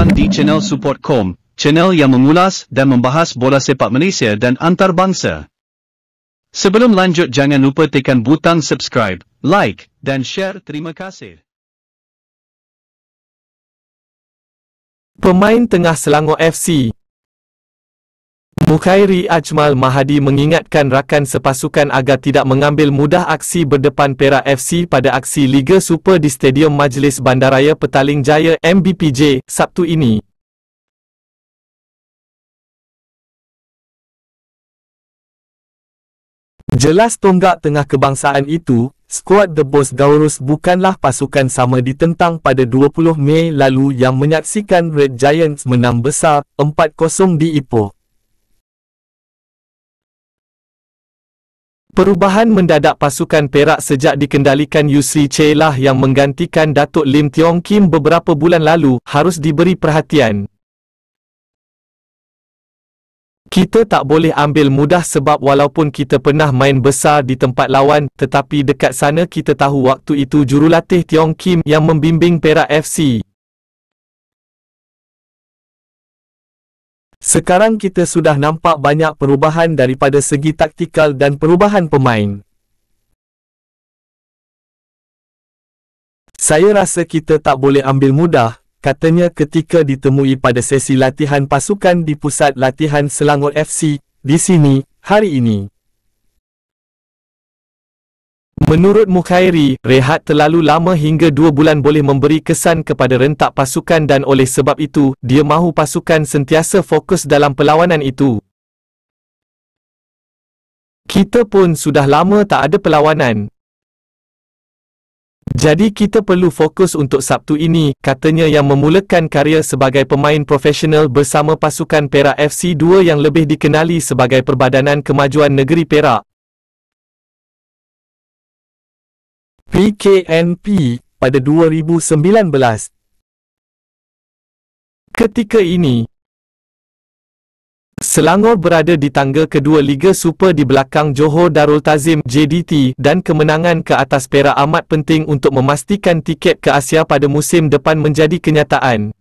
Kelantan di channel support.com, channel yang mengulas dan membahas bola sepak Malaysia dan antarabangsa. Sebelum lanjut jangan lupa tekan butang subscribe, like dan share. Terima kasih. Pemain tengah Selangor FC, Mukairi Ajmal Mahadi mengingatkan rakan sepasukan agar tidak mengambil mudah aksi berdepan Pera FC pada aksi Liga Super di Stadium Majlis Bandaraya Petaling Jaya MBPJ Sabtu ini. Jelas tonggak tengah kebangsaan itu, skuad The Boss Gaurus bukanlah pasukan sama ditentang pada 20 Mei lalu yang menyaksikan Red Giants menang besar 4-0 di Ipoh. Perubahan mendadak pasukan Perak sejak dikendalikan Yusri Chelah yang menggantikan Datuk Lim Tiong Kim beberapa bulan lalu harus diberi perhatian. Kita tak boleh ambil mudah sebab walaupun kita pernah main besar di tempat lawan, tetapi dekat sana kita tahu waktu itu jurulatih Tiong Kim yang membimbing Perak FC. Sekarang kita sudah nampak banyak perubahan daripada segi taktikal dan perubahan pemain. Saya rasa kita tak boleh ambil mudah, katanya ketika ditemui pada sesi latihan pasukan di pusat latihan Selangor FC, di sini, hari ini. Menurut Mukhairi, rehat terlalu lama hingga dua bulan boleh memberi kesan kepada rentak pasukan dan oleh sebab itu, dia mahu pasukan sentiasa fokus dalam perlawanan itu. Kita pun sudah lama tak ada perlawanan. Jadi kita perlu fokus untuk Sabtu ini, katanya yang memulakan karya sebagai pemain profesional bersama pasukan Perak FC2 yang lebih dikenali sebagai Perbadanan Kemajuan Negeri Perak. PKNP pada 2019. Ketika ini, Selangor berada di tangga kedua Liga Super di belakang Johor Darul Tazim JDT dan kemenangan ke atas Perak amat penting untuk memastikan tiket ke Asia pada musim depan menjadi kenyataan.